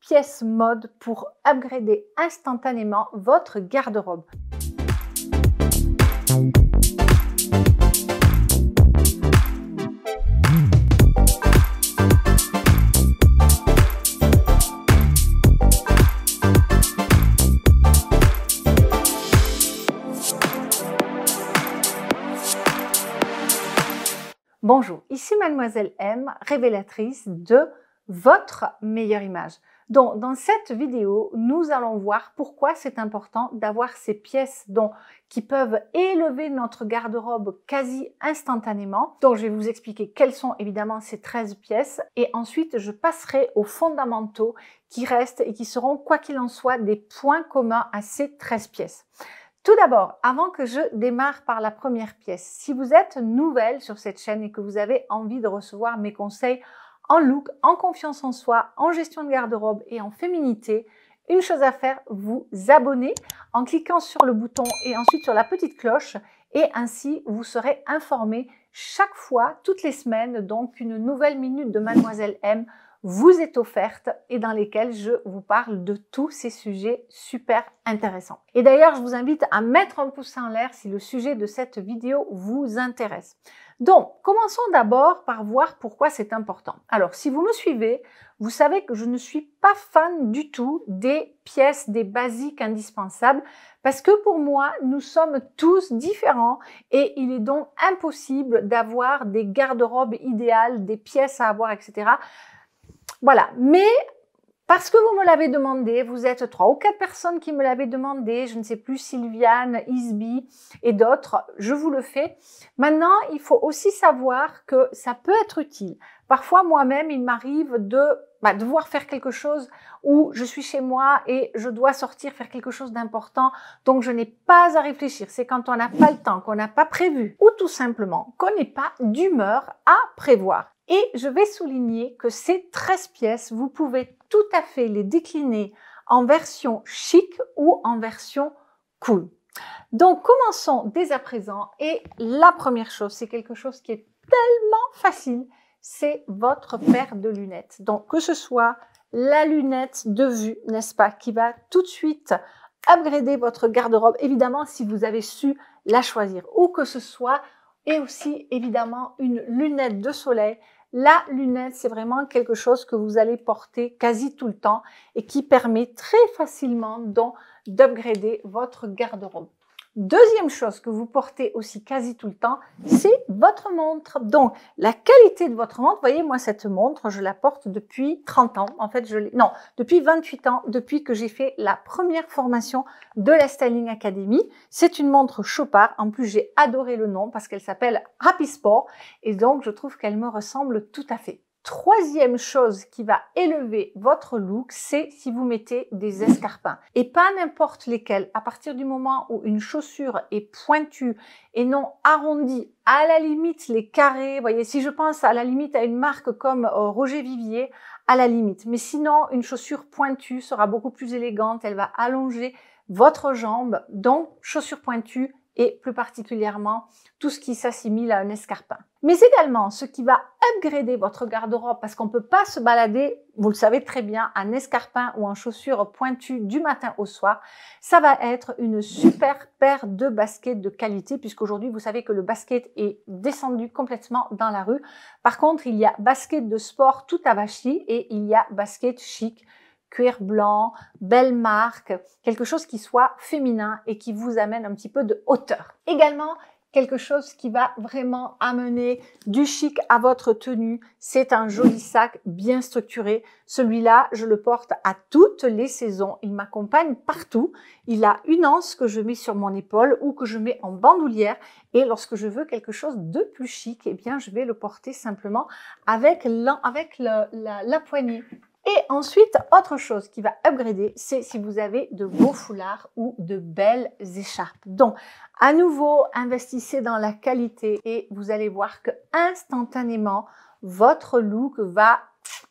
pièces mode pour upgrader instantanément votre garde-robe. Bonjour, ici mademoiselle M, révélatrice de votre meilleure image. Donc, dans cette vidéo, nous allons voir pourquoi c'est important d'avoir ces pièces qui peuvent élever notre garde-robe quasi instantanément. Donc, je vais vous expliquer quelles sont évidemment ces 13 pièces et ensuite je passerai aux fondamentaux qui restent et qui seront, quoi qu'il en soit, des points communs à ces 13 pièces. Tout d'abord, avant que je démarre par la première pièce, si vous êtes nouvelle sur cette chaîne et que vous avez envie de recevoir mes conseils en look, en confiance en soi, en gestion de garde-robe et en féminité, une chose à faire, vous abonner en cliquant sur le bouton et ensuite sur la petite cloche et ainsi vous serez informé chaque fois, toutes les semaines, donc une nouvelle minute de Mademoiselle M vous est offerte et dans lesquelles je vous parle de tous ces sujets super intéressants. Et d'ailleurs, je vous invite à mettre un pouce en l'air si le sujet de cette vidéo vous intéresse. Donc, commençons d'abord par voir pourquoi c'est important. Alors, si vous me suivez, vous savez que je ne suis pas fan du tout des pièces, des basiques indispensables, parce que pour moi, nous sommes tous différents et il est donc impossible d'avoir des garde-robes idéales, des pièces à avoir, etc. Voilà. Mais parce que vous me l'avez demandé, vous êtes trois ou quatre personnes qui me l'avez demandé, je ne sais plus, Sylviane, Isby et d'autres, je vous le fais. Maintenant, il faut aussi savoir que ça peut être utile. Parfois, moi-même, il m'arrive de bah, devoir faire quelque chose où je suis chez moi et je dois sortir faire quelque chose d'important, donc je n'ai pas à réfléchir. C'est quand on n'a pas le temps, qu'on n'a pas prévu, ou tout simplement qu'on n'est pas d'humeur à prévoir. Et je vais souligner que ces 13 pièces, vous pouvez tout à fait les décliner en version chic ou en version cool. Donc commençons dès à présent et la première chose, c'est quelque chose qui est tellement facile, c'est votre paire de lunettes. Donc que ce soit la lunette de vue, n'est-ce pas, qui va tout de suite upgrader votre garde-robe, évidemment si vous avez su la choisir, ou que ce soit, et aussi évidemment une lunette de soleil la lunette, c'est vraiment quelque chose que vous allez porter quasi tout le temps et qui permet très facilement d'upgrader votre garde-robe. Deuxième chose que vous portez aussi quasi tout le temps, c'est votre montre. Donc, la qualité de votre montre, voyez, moi, cette montre, je la porte depuis 30 ans. En fait, je l'ai, non, depuis 28 ans, depuis que j'ai fait la première formation de la Styling Academy. C'est une montre Chopard. En plus, j'ai adoré le nom parce qu'elle s'appelle Happy Sport. Et donc, je trouve qu'elle me ressemble tout à fait. Troisième chose qui va élever votre look, c'est si vous mettez des escarpins. Et pas n'importe lesquels. À partir du moment où une chaussure est pointue et non arrondie, à la limite les carrés, voyez, si je pense à la limite à une marque comme euh, Roger Vivier, à la limite. Mais sinon, une chaussure pointue sera beaucoup plus élégante, elle va allonger votre jambe. Donc, chaussure pointue, et plus particulièrement tout ce qui s'assimile à un escarpin. Mais également ce qui va upgrader votre garde-robe parce qu'on ne peut pas se balader, vous le savez très bien, en escarpin ou en chaussures pointues du matin au soir. Ça va être une super paire de baskets de qualité puisqu'aujourd'hui vous savez que le basket est descendu complètement dans la rue. Par contre, il y a basket de sport tout avachi et il y a basket chic cuir blanc, belle marque, quelque chose qui soit féminin et qui vous amène un petit peu de hauteur. Également, quelque chose qui va vraiment amener du chic à votre tenue. C'est un joli sac bien structuré. Celui-là, je le porte à toutes les saisons. Il m'accompagne partout. Il a une anse que je mets sur mon épaule ou que je mets en bandoulière. Et lorsque je veux quelque chose de plus chic, eh bien, je vais le porter simplement avec, la poignée. Et ensuite, autre chose qui va upgrader, c'est si vous avez de beaux foulards ou de belles écharpes. Donc, à nouveau, investissez dans la qualité et vous allez voir que instantanément, votre look va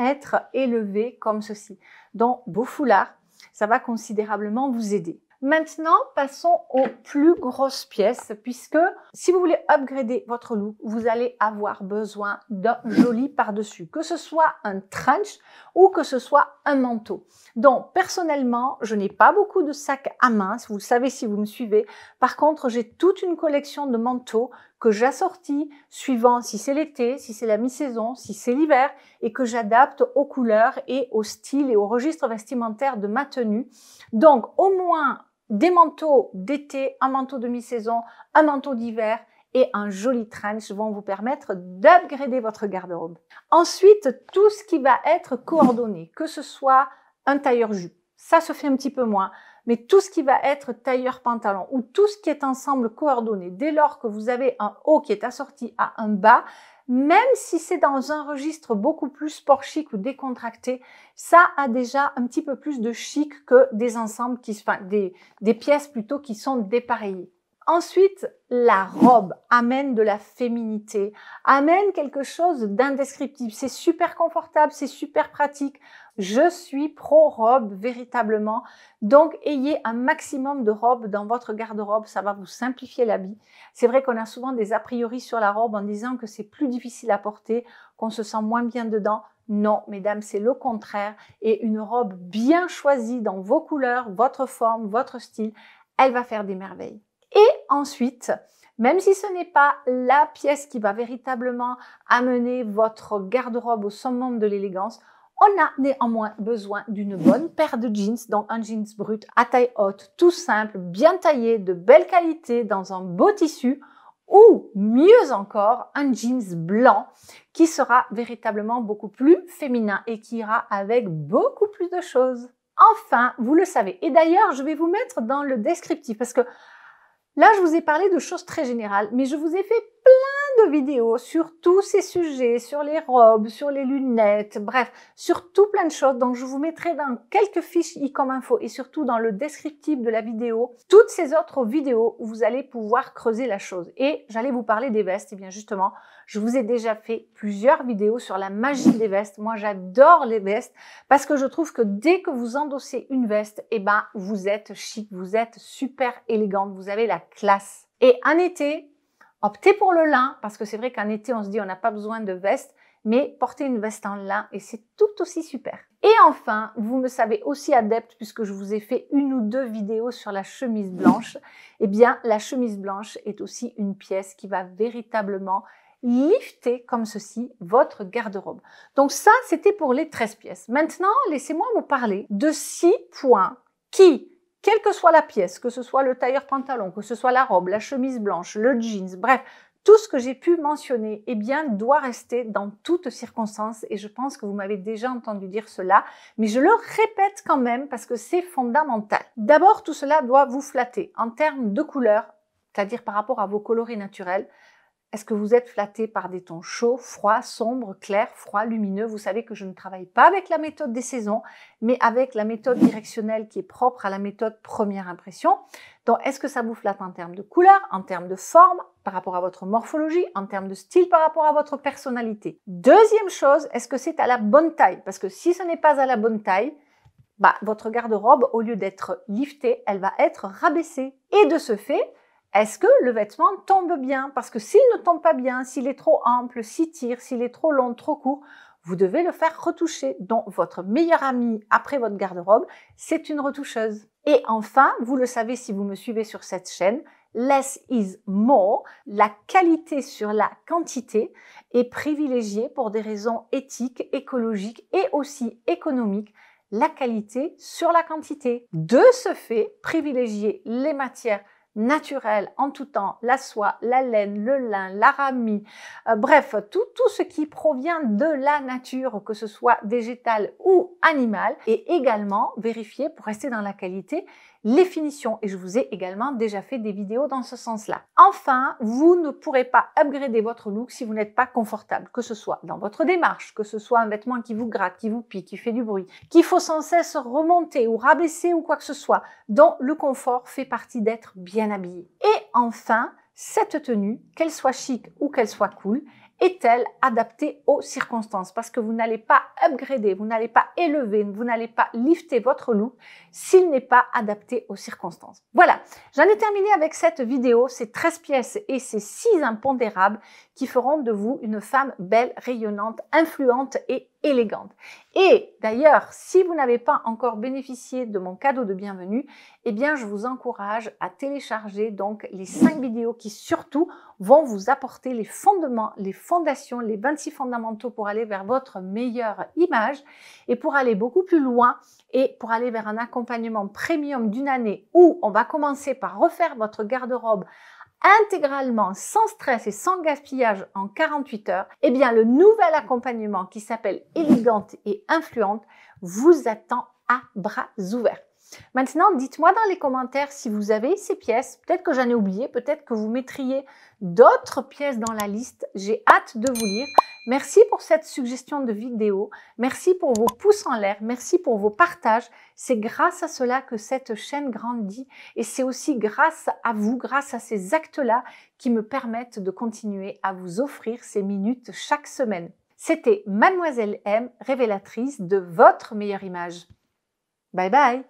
être élevé comme ceci. Donc, beau foulard, ça va considérablement vous aider. Maintenant, passons aux plus grosses pièces, puisque si vous voulez upgrader votre look, vous allez avoir besoin d'un joli par-dessus, que ce soit un trench ou que ce soit un manteau. Donc, personnellement, je n'ai pas beaucoup de sacs à main, vous le savez si vous me suivez. Par contre, j'ai toute une collection de manteaux que j'assortis suivant si c'est l'été, si c'est la mi-saison, si c'est l'hiver, et que j'adapte aux couleurs et au style et au registre vestimentaire de ma tenue. Donc, au moins des manteaux d'été, un manteau de mi-saison, un manteau d'hiver et un joli trench vont vous permettre d'upgrader votre garde-robe. Ensuite, tout ce qui va être coordonné, que ce soit un tailleur-jupe, ça se fait un petit peu moins, mais tout ce qui va être tailleur-pantalon ou tout ce qui est ensemble coordonné, dès lors que vous avez un haut qui est assorti à un bas, même si c'est dans un registre beaucoup plus sport chic ou décontracté, ça a déjà un petit peu plus de chic que des ensembles qui, enfin, des pièces plutôt qui sont dépareillées. Ensuite, la robe amène de la féminité, amène quelque chose d'indescriptible. C'est super confortable, c'est super pratique. Je suis pro-robe véritablement. Donc, ayez un maximum de robes dans votre garde-robe. Ça va vous simplifier la vie. C'est vrai qu'on a souvent des a priori sur la robe en disant que c'est plus difficile à porter, qu'on se sent moins bien dedans. Non, mesdames, c'est le contraire. Et une robe bien choisie dans vos couleurs, votre forme, votre style, elle va faire des merveilles. Et ensuite, même si ce n'est pas la pièce qui va véritablement amener votre garde-robe au sommet de l'élégance, on a néanmoins besoin d'une bonne paire de jeans, donc un jeans brut à taille haute, tout simple, bien taillé, de belle qualité, dans un beau tissu, ou mieux encore, un jeans blanc qui sera véritablement beaucoup plus féminin et qui ira avec beaucoup plus de choses. Enfin, vous le savez, et d'ailleurs, je vais vous mettre dans le descriptif parce que Là, je vous ai parlé de choses très générales, mais je vous ai fait plein de vidéos sur tous ces sujets, sur les robes, sur les lunettes, bref, sur tout plein de choses. Donc je vous mettrai dans quelques fiches e comme info et surtout dans le descriptif de la vidéo toutes ces autres vidéos où vous allez pouvoir creuser la chose. Et j'allais vous parler des vestes. Et eh bien justement, je vous ai déjà fait plusieurs vidéos sur la magie des vestes. Moi, j'adore les vestes parce que je trouve que dès que vous endossez une veste, eh ben, vous êtes chic, vous êtes super élégante, vous avez la classe. Et en été, Optez pour le lin, parce que c'est vrai qu'en été, on se dit on n'a pas besoin de veste, mais portez une veste en lin et c'est tout aussi super. Et enfin, vous me savez aussi adepte puisque je vous ai fait une ou deux vidéos sur la chemise blanche. Eh bien, la chemise blanche est aussi une pièce qui va véritablement lifter comme ceci votre garde-robe. Donc ça, c'était pour les 13 pièces. Maintenant, laissez-moi vous parler de 6 points qui, quelle que soit la pièce, que ce soit le tailleur pantalon, que ce soit la robe, la chemise blanche, le jeans, bref, tout ce que j'ai pu mentionner, eh bien, doit rester dans toutes circonstances. Et je pense que vous m'avez déjà entendu dire cela, mais je le répète quand même parce que c'est fondamental. D'abord, tout cela doit vous flatter en termes de couleur, c'est-à-dire par rapport à vos coloris naturels, est-ce que vous êtes flatté par des tons chauds, froids, sombres, clairs, froids, lumineux Vous savez que je ne travaille pas avec la méthode des saisons, mais avec la méthode directionnelle qui est propre à la méthode première impression. Donc, est-ce que ça vous flatte en termes de couleur, en termes de forme, par rapport à votre morphologie, en termes de style, par rapport à votre personnalité Deuxième chose, est-ce que c'est à la bonne taille Parce que si ce n'est pas à la bonne taille, bah, votre garde-robe, au lieu d'être liftée, elle va être rabaissée. Et de ce fait, est-ce que le vêtement tombe bien Parce que s'il ne tombe pas bien, s'il est trop ample, s'il tire, s'il est trop long, trop court, vous devez le faire retoucher. Donc votre meilleur ami, après votre garde-robe, c'est une retoucheuse. Et enfin, vous le savez si vous me suivez sur cette chaîne, less is more, la qualité sur la quantité est privilégiée pour des raisons éthiques, écologiques et aussi économiques la qualité sur la quantité. De ce fait, privilégier les matières naturel en tout temps, la soie, la laine, le lin, l'aramie, euh, bref, tout, tout ce qui provient de la nature, que ce soit végétal ou animal et également vérifier, pour rester dans la qualité, les finitions. Et je vous ai également déjà fait des vidéos dans ce sens-là. Enfin, vous ne pourrez pas upgrader votre look si vous n'êtes pas confortable, que ce soit dans votre démarche, que ce soit un vêtement qui vous gratte, qui vous pique, qui fait du bruit, qu'il faut sans cesse remonter ou rabaisser ou quoi que ce soit, dont le confort fait partie d'être bien habillé. Et enfin, cette tenue, qu'elle soit chic ou qu'elle soit cool, est-elle adaptée aux circonstances Parce que vous n'allez pas upgrader, vous n'allez pas élever, vous n'allez pas lifter votre loup s'il n'est pas adapté aux circonstances. Voilà, j'en ai terminé avec cette vidéo, ces 13 pièces et ces 6 impondérables qui feront de vous une femme belle, rayonnante, influente et élégante. Et d'ailleurs, si vous n'avez pas encore bénéficié de mon cadeau de bienvenue, eh bien, je vous encourage à télécharger donc les 5 vidéos qui surtout vont vous apporter les fondements, les fondations, les 26 fondamentaux pour aller vers votre meilleure image et pour aller beaucoup plus loin et pour aller vers un accompagnement premium d'une année où on va commencer par refaire votre garde-robe intégralement, sans stress et sans gaspillage en 48 heures, eh bien le nouvel accompagnement qui s'appelle Élégante et Influente vous attend à bras ouverts. Maintenant, dites-moi dans les commentaires si vous avez ces pièces. Peut-être que j'en ai oublié, peut-être que vous mettriez d'autres pièces dans la liste. J'ai hâte de vous lire. Merci pour cette suggestion de vidéo. Merci pour vos pouces en l'air. Merci pour vos partages. C'est grâce à cela que cette chaîne grandit et c'est aussi grâce à vous, grâce à ces actes-là qui me permettent de continuer à vous offrir ces minutes chaque semaine. C'était Mademoiselle M, révélatrice de votre meilleure image. Bye bye